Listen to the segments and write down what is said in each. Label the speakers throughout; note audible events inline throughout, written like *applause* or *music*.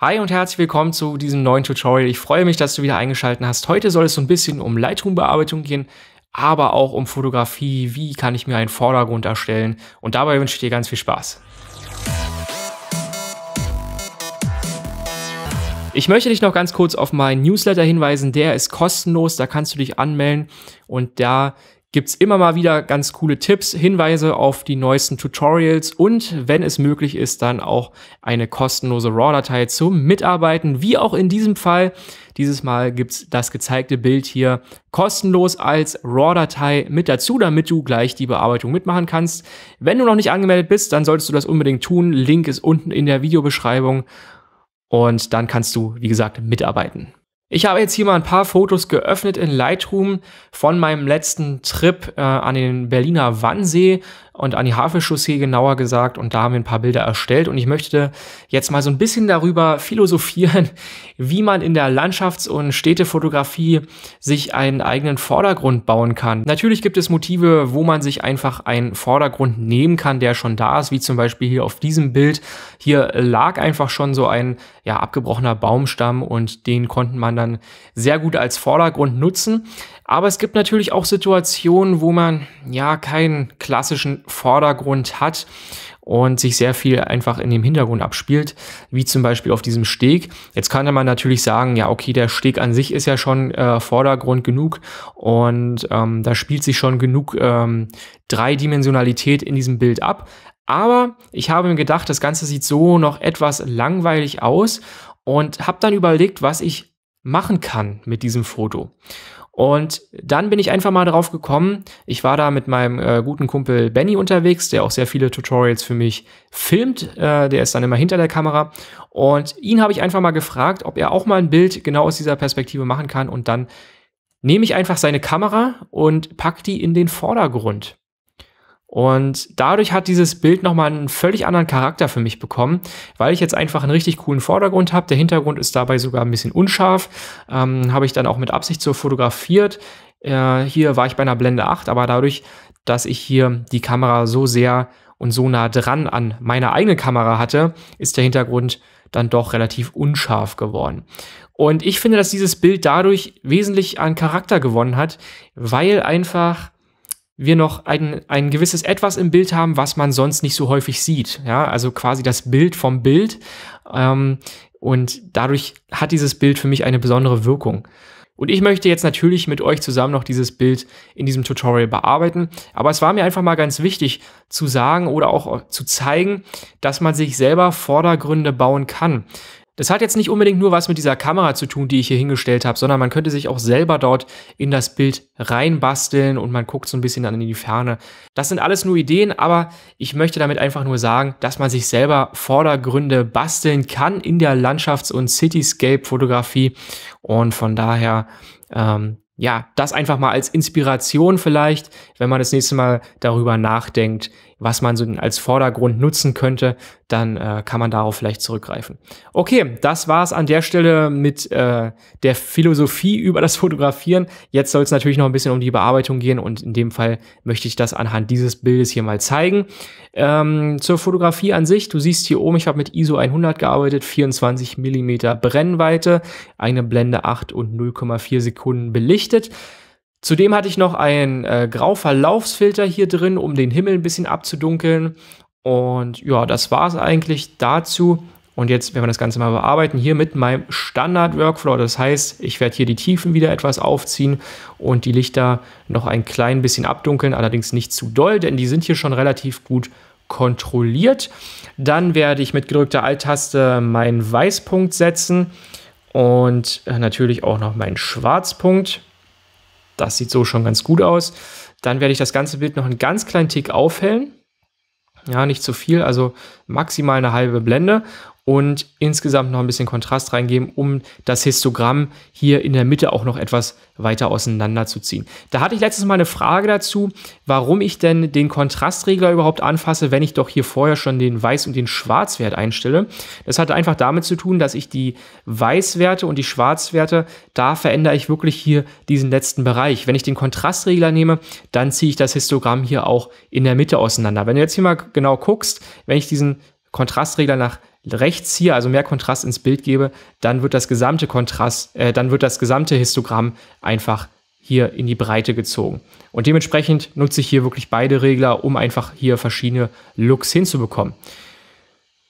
Speaker 1: Hi und herzlich willkommen zu diesem neuen Tutorial. Ich freue mich, dass du wieder eingeschaltet hast. Heute soll es so ein bisschen um Lightroom-Bearbeitung gehen, aber auch um Fotografie. Wie kann ich mir einen Vordergrund erstellen? Und dabei wünsche ich dir ganz viel Spaß. Ich möchte dich noch ganz kurz auf meinen Newsletter hinweisen. Der ist kostenlos, da kannst du dich anmelden und da gibt es immer mal wieder ganz coole Tipps, Hinweise auf die neuesten Tutorials und wenn es möglich ist, dann auch eine kostenlose RAW-Datei zum Mitarbeiten, wie auch in diesem Fall. Dieses Mal gibt es das gezeigte Bild hier kostenlos als RAW-Datei mit dazu, damit du gleich die Bearbeitung mitmachen kannst. Wenn du noch nicht angemeldet bist, dann solltest du das unbedingt tun. Link ist unten in der Videobeschreibung und dann kannst du, wie gesagt, mitarbeiten. Ich habe jetzt hier mal ein paar Fotos geöffnet in Lightroom von meinem letzten Trip äh, an den Berliner Wannsee und an die Havelchaussee genauer gesagt. Und da haben wir ein paar Bilder erstellt. Und ich möchte jetzt mal so ein bisschen darüber philosophieren, *laughs* wie man in der Landschafts- und Städtefotografie sich einen eigenen Vordergrund bauen kann. Natürlich gibt es Motive, wo man sich einfach einen Vordergrund nehmen kann, der schon da ist, wie zum Beispiel hier auf diesem Bild. Hier lag einfach schon so ein ja, abgebrochener Baumstamm und den konnten man dann sehr gut als Vordergrund nutzen. Aber es gibt natürlich auch Situationen, wo man ja keinen klassischen Vordergrund hat und sich sehr viel einfach in dem Hintergrund abspielt, wie zum Beispiel auf diesem Steg. Jetzt könnte man natürlich sagen, ja, okay, der Steg an sich ist ja schon äh, Vordergrund genug und ähm, da spielt sich schon genug ähm, Dreidimensionalität in diesem Bild ab. Aber ich habe mir gedacht, das Ganze sieht so noch etwas langweilig aus und habe dann überlegt, was ich machen kann mit diesem Foto. Und dann bin ich einfach mal drauf gekommen. Ich war da mit meinem äh, guten Kumpel Benny unterwegs, der auch sehr viele Tutorials für mich filmt. Äh, der ist dann immer hinter der Kamera. Und ihn habe ich einfach mal gefragt, ob er auch mal ein Bild genau aus dieser Perspektive machen kann. Und dann nehme ich einfach seine Kamera und pack die in den Vordergrund. Und dadurch hat dieses Bild nochmal einen völlig anderen Charakter für mich bekommen, weil ich jetzt einfach einen richtig coolen Vordergrund habe. Der Hintergrund ist dabei sogar ein bisschen unscharf. Ähm, habe ich dann auch mit Absicht so fotografiert. Äh, hier war ich bei einer Blende 8, aber dadurch, dass ich hier die Kamera so sehr und so nah dran an meine eigene Kamera hatte, ist der Hintergrund dann doch relativ unscharf geworden. Und ich finde, dass dieses Bild dadurch wesentlich an Charakter gewonnen hat, weil einfach wir noch ein, ein gewisses Etwas im Bild haben, was man sonst nicht so häufig sieht. Ja, also quasi das Bild vom Bild. Ähm, und dadurch hat dieses Bild für mich eine besondere Wirkung. Und ich möchte jetzt natürlich mit euch zusammen noch dieses Bild in diesem Tutorial bearbeiten. Aber es war mir einfach mal ganz wichtig zu sagen oder auch zu zeigen, dass man sich selber Vordergründe bauen kann. Das hat jetzt nicht unbedingt nur was mit dieser Kamera zu tun, die ich hier hingestellt habe, sondern man könnte sich auch selber dort in das Bild reinbasteln und man guckt so ein bisschen dann in die Ferne. Das sind alles nur Ideen, aber ich möchte damit einfach nur sagen, dass man sich selber Vordergründe basteln kann in der Landschafts- und Cityscape-Fotografie und von daher ähm, ja, das einfach mal als Inspiration vielleicht, wenn man das nächste Mal darüber nachdenkt, was man so als Vordergrund nutzen könnte, dann äh, kann man darauf vielleicht zurückgreifen. Okay, das war's an der Stelle mit äh, der Philosophie über das Fotografieren. Jetzt soll es natürlich noch ein bisschen um die Bearbeitung gehen und in dem Fall möchte ich das anhand dieses Bildes hier mal zeigen. Ähm, zur Fotografie an sich, du siehst hier oben, ich habe mit ISO 100 gearbeitet, 24 Millimeter Brennweite, eine Blende 8 und 0,4 Sekunden belichtet. Zudem hatte ich noch einen äh, Grauverlaufsfilter hier drin, um den Himmel ein bisschen abzudunkeln. Und ja, das war es eigentlich dazu. Und jetzt, werden wir das Ganze mal bearbeiten, hier mit meinem Standard-Workflow. Das heißt, ich werde hier die Tiefen wieder etwas aufziehen und die Lichter noch ein klein bisschen abdunkeln, allerdings nicht zu doll, denn die sind hier schon relativ gut kontrolliert. Dann werde ich mit gedrückter Alt-Taste meinen Weißpunkt setzen und äh, natürlich auch noch meinen Schwarzpunkt. Das sieht so schon ganz gut aus. Dann werde ich das ganze Bild noch einen ganz kleinen Tick aufhellen. Ja, nicht zu viel, also maximal eine halbe Blende und insgesamt noch ein bisschen Kontrast reingeben, um das Histogramm hier in der Mitte auch noch etwas weiter auseinander zu ziehen. Da hatte ich letztes Mal eine Frage dazu, warum ich denn den Kontrastregler überhaupt anfasse, wenn ich doch hier vorher schon den Weiß- und den Schwarzwert einstelle. Das hatte einfach damit zu tun, dass ich die Weißwerte und die Schwarzwerte, da verändere ich wirklich hier diesen letzten Bereich. Wenn ich den Kontrastregler nehme, dann ziehe ich das Histogramm hier auch in der Mitte auseinander. Wenn du jetzt hier mal genau guckst, wenn ich diesen Kontrastregler nach rechts hier also mehr Kontrast ins Bild gebe, dann wird das gesamte Kontrast, äh, dann wird das gesamte Histogramm einfach hier in die Breite gezogen. Und dementsprechend nutze ich hier wirklich beide Regler, um einfach hier verschiedene Looks hinzubekommen.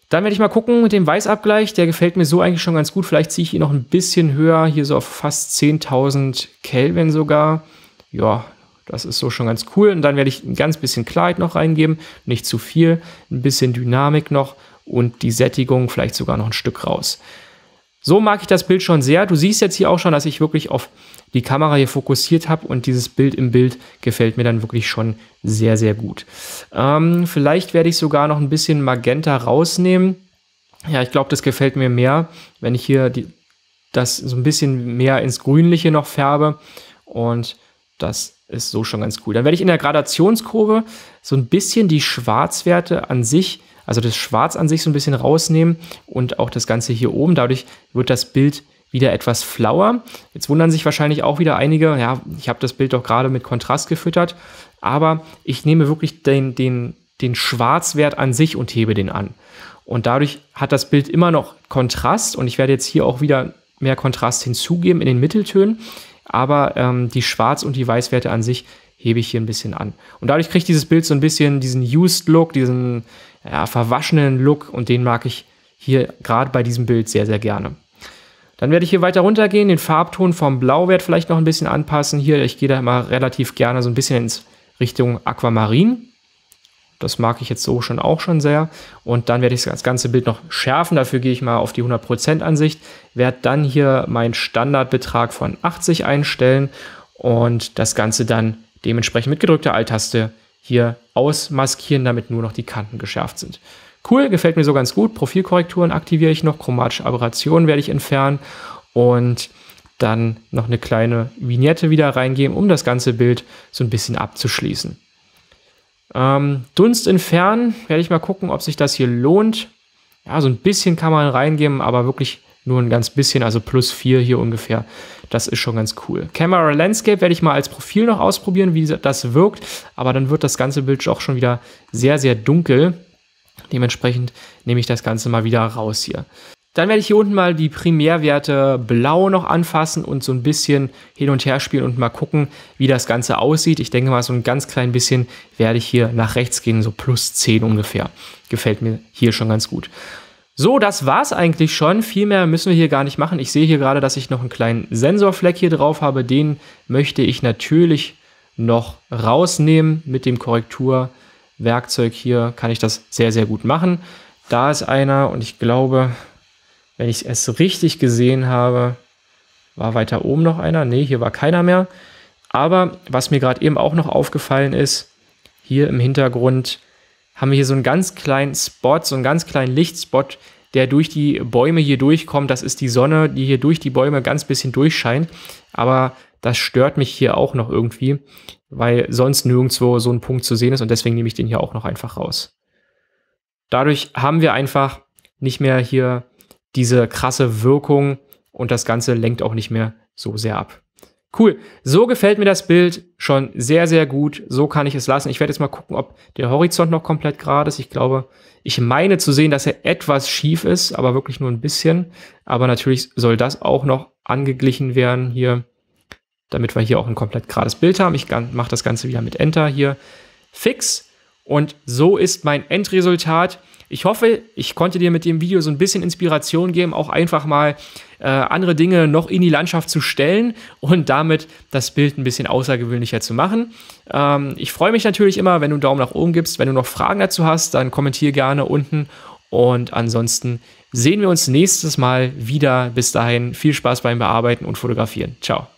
Speaker 1: Dann werde ich mal gucken mit dem Weißabgleich. Der gefällt mir so eigentlich schon ganz gut. Vielleicht ziehe ich ihn noch ein bisschen höher, hier so auf fast 10.000 Kelvin sogar. Ja, das ist so schon ganz cool. Und dann werde ich ein ganz bisschen Klarheit noch reingeben, nicht zu viel. Ein bisschen Dynamik noch und die Sättigung vielleicht sogar noch ein Stück raus. So mag ich das Bild schon sehr. Du siehst jetzt hier auch schon, dass ich wirklich auf die Kamera hier fokussiert habe und dieses Bild im Bild gefällt mir dann wirklich schon sehr, sehr gut. Ähm, vielleicht werde ich sogar noch ein bisschen Magenta rausnehmen. Ja, ich glaube, das gefällt mir mehr, wenn ich hier die, das so ein bisschen mehr ins Grünliche noch färbe und das ist so schon ganz cool. Dann werde ich in der Gradationskurve so ein bisschen die Schwarzwerte an sich, also das Schwarz an sich so ein bisschen rausnehmen und auch das Ganze hier oben. Dadurch wird das Bild wieder etwas flauer. Jetzt wundern sich wahrscheinlich auch wieder einige, ja, ich habe das Bild doch gerade mit Kontrast gefüttert, aber ich nehme wirklich den, den, den Schwarzwert an sich und hebe den an. Und dadurch hat das Bild immer noch Kontrast und ich werde jetzt hier auch wieder mehr Kontrast hinzugeben in den Mitteltönen aber ähm, die Schwarz- und die Weißwerte an sich hebe ich hier ein bisschen an. Und dadurch kriegt dieses Bild so ein bisschen diesen Used-Look, diesen ja, verwaschenen Look und den mag ich hier gerade bei diesem Bild sehr, sehr gerne. Dann werde ich hier weiter runtergehen, den Farbton vom Blauwert vielleicht noch ein bisschen anpassen. Hier, ich gehe da immer relativ gerne so ein bisschen ins Richtung Aquamarin. Das mag ich jetzt so schon auch schon sehr. Und dann werde ich das ganze Bild noch schärfen. Dafür gehe ich mal auf die 100% Ansicht, werde dann hier meinen Standardbetrag von 80 einstellen und das Ganze dann dementsprechend mit gedrückter Alt-Taste hier ausmaskieren, damit nur noch die Kanten geschärft sind. Cool, gefällt mir so ganz gut. Profilkorrekturen aktiviere ich noch, chromatische Aberrationen werde ich entfernen und dann noch eine kleine Vignette wieder reingeben, um das ganze Bild so ein bisschen abzuschließen. Ähm, Dunst entfernen, werde ich mal gucken, ob sich das hier lohnt. Ja, so ein bisschen kann man reingeben, aber wirklich nur ein ganz bisschen, also plus 4 hier ungefähr. Das ist schon ganz cool. Camera Landscape werde ich mal als Profil noch ausprobieren, wie das wirkt, aber dann wird das ganze Bild auch schon wieder sehr, sehr dunkel. Dementsprechend nehme ich das Ganze mal wieder raus hier. Dann werde ich hier unten mal die Primärwerte blau noch anfassen und so ein bisschen hin und her spielen und mal gucken, wie das Ganze aussieht. Ich denke mal, so ein ganz klein bisschen werde ich hier nach rechts gehen, so plus 10 ungefähr. Gefällt mir hier schon ganz gut. So, das war es eigentlich schon. Viel mehr müssen wir hier gar nicht machen. Ich sehe hier gerade, dass ich noch einen kleinen Sensorfleck hier drauf habe. Den möchte ich natürlich noch rausnehmen. Mit dem Korrekturwerkzeug hier kann ich das sehr, sehr gut machen. Da ist einer und ich glaube, wenn ich es richtig gesehen habe, war weiter oben noch einer. Nee, hier war keiner mehr. Aber was mir gerade eben auch noch aufgefallen ist, hier im Hintergrund haben wir hier so einen ganz kleinen Spot, so einen ganz kleinen Lichtspot, der durch die Bäume hier durchkommt. Das ist die Sonne, die hier durch die Bäume ganz bisschen durchscheint. Aber das stört mich hier auch noch irgendwie, weil sonst nirgendwo so ein Punkt zu sehen ist und deswegen nehme ich den hier auch noch einfach raus. Dadurch haben wir einfach nicht mehr hier diese krasse Wirkung und das Ganze lenkt auch nicht mehr so sehr ab. Cool. So gefällt mir das Bild schon sehr, sehr gut. So kann ich es lassen. Ich werde jetzt mal gucken, ob der Horizont noch komplett gerade ist. Ich glaube, ich meine zu sehen, dass er etwas schief ist, aber wirklich nur ein bisschen. Aber natürlich soll das auch noch angeglichen werden hier, damit wir hier auch ein komplett gerades Bild haben. Ich mache das Ganze wieder mit Enter hier fix. Und so ist mein Endresultat. Ich hoffe, ich konnte dir mit dem Video so ein bisschen Inspiration geben, auch einfach mal äh, andere Dinge noch in die Landschaft zu stellen und damit das Bild ein bisschen außergewöhnlicher zu machen. Ähm, ich freue mich natürlich immer, wenn du einen Daumen nach oben gibst. Wenn du noch Fragen dazu hast, dann kommentiere gerne unten. Und ansonsten sehen wir uns nächstes Mal wieder. Bis dahin viel Spaß beim Bearbeiten und Fotografieren. Ciao.